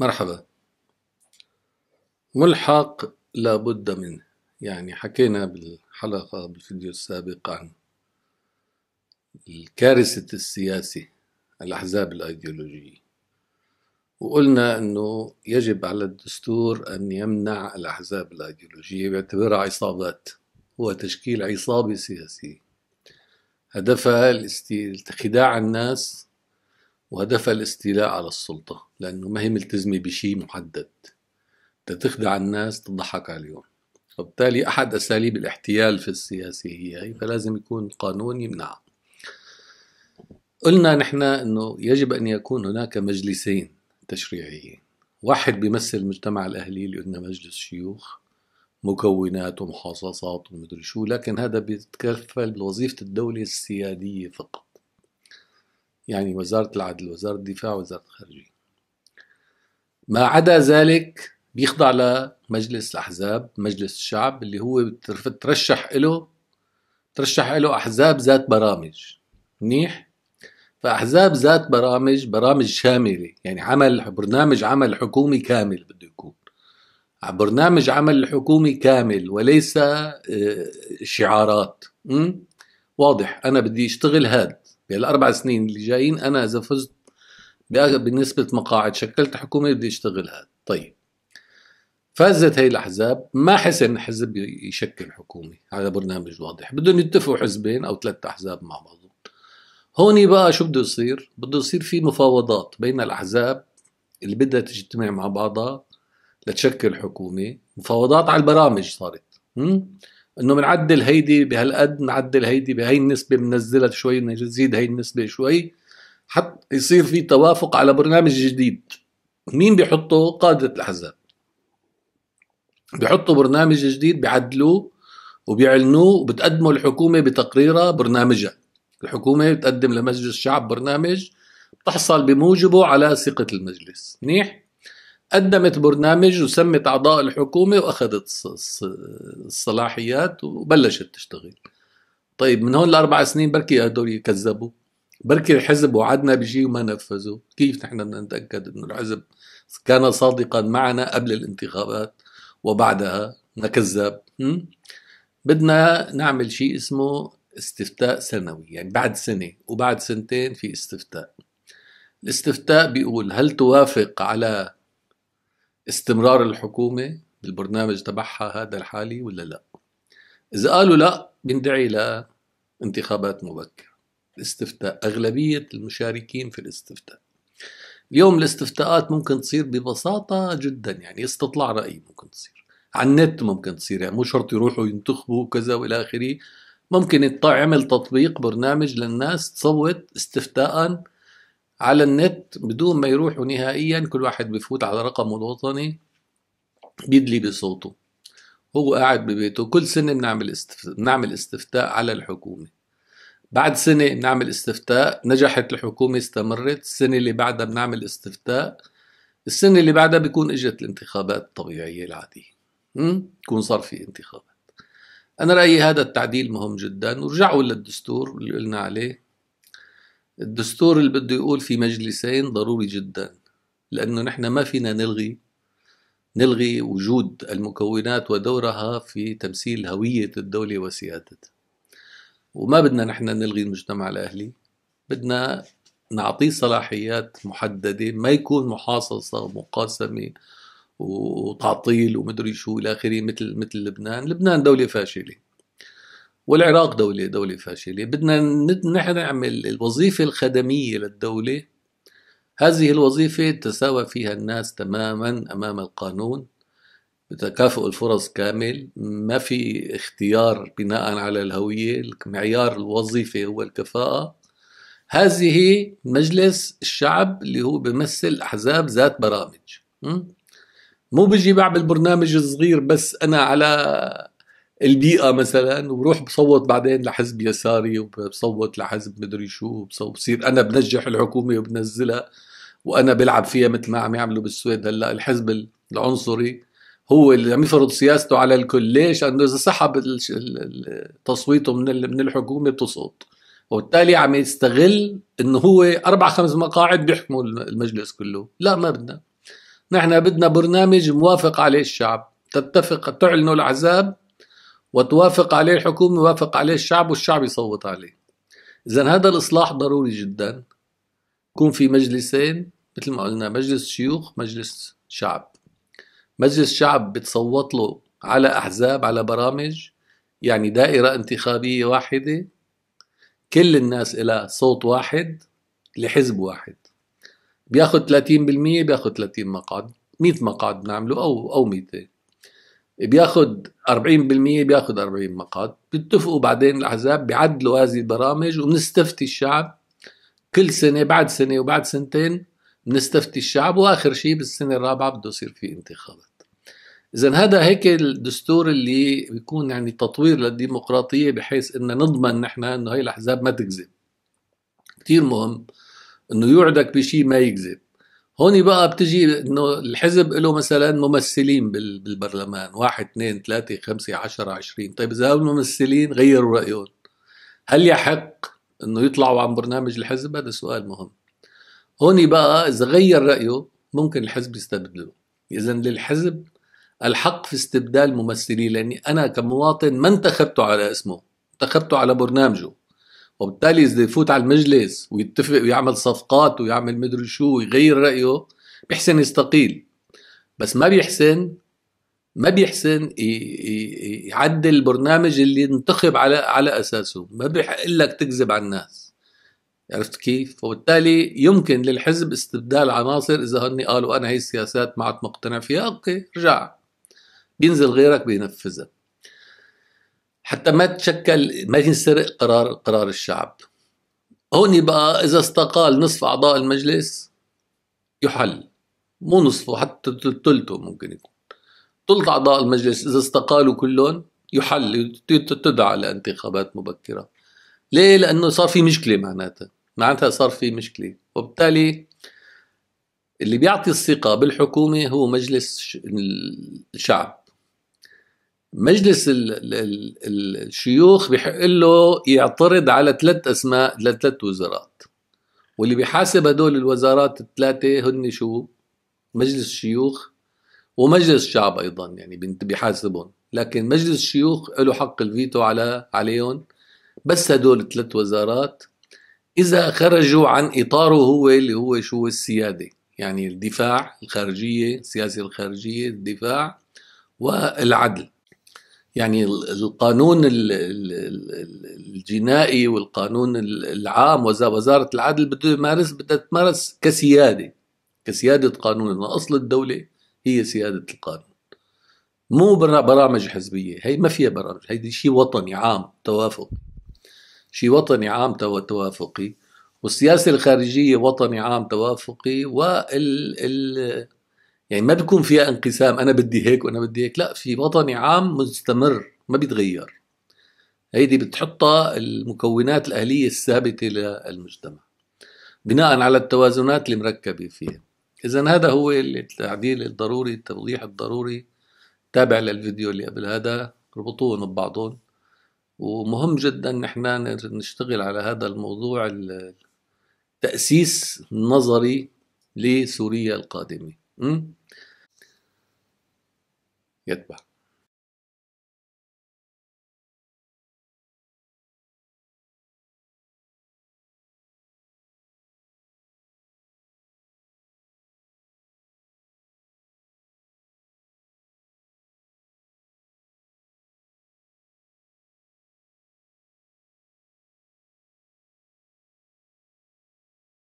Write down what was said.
مرحبا ملحق لابد منه يعني حكينا بالحلقة بالفيديو السابق عن الكارثة السياسة الأحزاب الأيديولوجية وقلنا أنه يجب على الدستور أن يمنع الأحزاب الأيديولوجية بيعتبرها عصابات هو تشكيل عصابة سياسية هدفها خداع الناس وهدفها الاستيلاء على السلطة لأنه ما هي ملتزمة بشيء محدد تتخدع الناس تضحك عليهم وبالتالي أحد أساليب الاحتيال في السياسة هي هي فلازم يكون القانون يمنعها قلنا نحن أنه يجب أن يكون هناك مجلسين تشريعيين واحد بيمثل المجتمع الأهلي اللي قلنا مجلس شيوخ مكونات ومحاصصات ومدري شو لكن هذا بيتكفل بوظيفة الدولة السيادية فقط يعني وزارة العدل وزارة الدفاع وزارة الخارجية ما عدا ذلك بيخضع لمجلس الأحزاب مجلس الشعب اللي هو ترشح له ترشح له أحزاب ذات برامج منيح فأحزاب ذات برامج برامج شاملة يعني عمل برنامج عمل حكومي كامل بده يكون برنامج عمل حكومي كامل وليس آه، شعارات واضح أنا بدي أشتغل هاد بالاربع يعني سنين اللي جايين انا اذا فزت بنسبه مقاعد شكلت حكومه بدي اشتغل هذا طيب فازت هي الاحزاب ما حسن حزب يشكل حكومه هذا برنامج واضح بدهم يتفقوا حزبين او ثلاث احزاب مع بعض هون بقى شو بده يصير بده يصير في مفاوضات بين الاحزاب اللي بدها تجتمع مع بعضها لتشكل حكومه مفاوضات على البرامج صارت م? انه بنعدل هيدي بهالقد نعدل هيدي بهي النسبه بنزلها شوي نزيد هي النسبه شوي حتى يصير في توافق على برنامج جديد مين بيحطه قادة الأحزاب بيحطوا برنامج جديد بيعدلوه وبيعلنوه وبتقدمه الحكومة بتقريرها برنامجها الحكومة بتقدم لمجلس الشعب برنامج بتحصل بموجبه على ثقة المجلس منيح؟ قدمت برنامج وسمت اعضاء الحكومه واخذت الصلاحيات وبلشت تشتغل طيب من هون لاربع سنين بركي هدول يكذبوا بركي الحزب وعدنا بشيء وما نفذوا كيف نحن بدنا نتاكد انه الحزب كان صادقا معنا قبل الانتخابات وبعدها نكذب بدنا نعمل شيء اسمه استفتاء سنوي يعني بعد سنه وبعد سنتين في استفتاء الاستفتاء بيقول هل توافق على استمرار الحكومة بالبرنامج تبعها هذا الحالي ولا لا إذا قالوا لا بندعي لانتخابات مبكرة استفتاء أغلبية المشاركين في الاستفتاء اليوم الاستفتاءات ممكن تصير ببساطة جدا يعني استطلاع رأي ممكن تصير على النت ممكن تصير يعني مو شرط يروحوا ينتخبوا وكذا والى اخره ممكن يعمل تطبيق برنامج للناس تصوت استفتاء على النت بدون ما يروحوا نهائيا كل واحد بفوت على رقمه الوطني بيدلي بصوته هو قاعد ببيته كل سنة بنعمل بنعمل استفتاء على الحكومة بعد سنة بنعمل استفتاء نجحت الحكومة استمرت السنة اللي بعدها بنعمل استفتاء السنة اللي بعدها بيكون اجت الانتخابات الطبيعية العادية امم بكون صار في انتخابات أنا رأيي هذا التعديل مهم جدا ورجعوا للدستور اللي قلنا عليه الدستور اللي بده يقول في مجلسين ضروري جدا لأنه نحن ما فينا نلغي نلغي وجود المكونات ودورها في تمثيل هوية الدولة وسيادتها وما بدنا نحن نلغي المجتمع الأهلي بدنا نعطيه صلاحيات محددة ما يكون محاصصة ومقاسمة وتعطيل ومدري شو إلى آخره مثل مثل لبنان لبنان دولة فاشلة والعراق دولة دولة فاشلة بدنا نحن نعمل الوظيفة الخدمية للدولة هذه الوظيفة تساوى فيها الناس تماما أمام القانون بتكافؤ الفرص كامل ما في اختيار بناء على الهوية معيار الوظيفة هو الكفاءة هذه مجلس الشعب اللي هو بمثل أحزاب ذات برامج مو بيجي بعمل برنامج صغير بس أنا على البيئة مثلا وبروح بصوت بعدين لحزب يساري وبصوت لحزب مدري شو بصير أنا بنجح الحكومة وبنزلها وأنا بلعب فيها مثل ما عم يعملوا بالسويد هلا الحزب العنصري هو اللي عم يفرض سياسته على الكل ليش؟ لأنه إذا سحب تصويته من من الحكومة بتسقط وبالتالي عم يستغل انه هو اربع خمس مقاعد بيحكموا المجلس كله لا ما بدنا نحن بدنا برنامج موافق عليه الشعب تتفق تعلنوا الاحزاب وتوافق عليه الحكومة يوافق عليه الشعب والشعب يصوت عليه إذا هذا الإصلاح ضروري جدا يكون في مجلسين مثل ما قلنا مجلس شيوخ مجلس شعب مجلس شعب بتصوت له على أحزاب على برامج يعني دائرة انتخابية واحدة كل الناس لها صوت واحد لحزب واحد بياخد 30% بياخد 30 مقعد 100 مقعد بنعمله أو أو 200 بياخد 40% بياخد 40 مقعد بيتفقوا بعدين الاحزاب بيعدلوا هذه البرامج وبنستفتي الشعب كل سنه بعد سنه وبعد سنتين بنستفتي الشعب واخر شيء بالسنه الرابعه بده يصير في انتخابات اذا هذا هيك الدستور اللي بيكون يعني تطوير للديمقراطيه بحيث ان نضمن نحن انه هي الاحزاب ما تكذب كثير مهم انه يوعدك بشيء ما يكذب هون بقى بتجي انه الحزب له مثلا ممثلين بالبرلمان واحد اثنين ثلاثة خمسة عشرة عشرين طيب إذا الممثلين غيروا رأيهم هل يحق انه يطلعوا عن برنامج الحزب هذا سؤال مهم هون بقى إذا غير رأيه ممكن الحزب يستبدله إذا للحزب الحق في استبدال ممثليه لأني أنا كمواطن ما انتخبته على اسمه انتخبته على برنامجه وبالتالي اذا يفوت على المجلس ويتفق ويعمل صفقات ويعمل مدري شو ويغير رايه بيحسن يستقيل بس ما بيحسن ما بيحسن يعدل البرنامج اللي انتخب على على اساسه ما بيحق لك تكذب على الناس عرفت كيف وبالتالي يمكن للحزب استبدال عناصر اذا هن قالوا انا هي السياسات ما عدت مقتنع فيها اوكي ارجع بينزل غيرك بينفذها حتى ما تشكل ما ينسرق قرار قرار الشعب هون بقى إذا استقال نصف أعضاء المجلس يحل مو نصفه حتى ثلثه ممكن يكون ثلث أعضاء المجلس إذا استقالوا كلهم يحل تدعى لانتخابات مبكرة ليه؟ لأنه صار في مشكلة معناتها معناتها صار في مشكلة وبالتالي اللي بيعطي الثقة بالحكومة هو مجلس الشعب مجلس الـ الـ الشيوخ بحق له يعترض على ثلاث اسماء لثلاث وزارات واللي بيحاسب هدول الوزارات الثلاثه هن شو؟ مجلس الشيوخ ومجلس الشعب ايضا يعني بيحاسبهم لكن مجلس الشيوخ له حق الفيتو على عليهم بس هدول الثلاث وزارات اذا خرجوا عن اطاره هو اللي هو شو السياده يعني الدفاع الخارجيه السياسه الخارجيه الدفاع والعدل يعني القانون الجنائي والقانون العام وزارة العدل بده يمارس بدها تمارس كسيادة كسيادة قانون لأن أصل الدولة هي سيادة القانون مو برامج حزبية هي ما فيها برامج هي شيء وطني عام توافقي شيء وطني عام توافقي والسياسة الخارجية وطني عام توافقي وال يعني ما بيكون فيها انقسام انا بدي هيك وانا بدي هيك لا في وطني عام مستمر ما بيتغير هيدي بتحطها المكونات الاهليه الثابته للمجتمع بناء على التوازنات المركبه فيه اذا هذا هو التعديل الضروري التوضيح الضروري تابع للفيديو اللي قبل هذا ربطوهم ببعضهم ومهم جدا نحن نشتغل على هذا الموضوع تأسيس نظري لسوريا القادمة م? yet bak.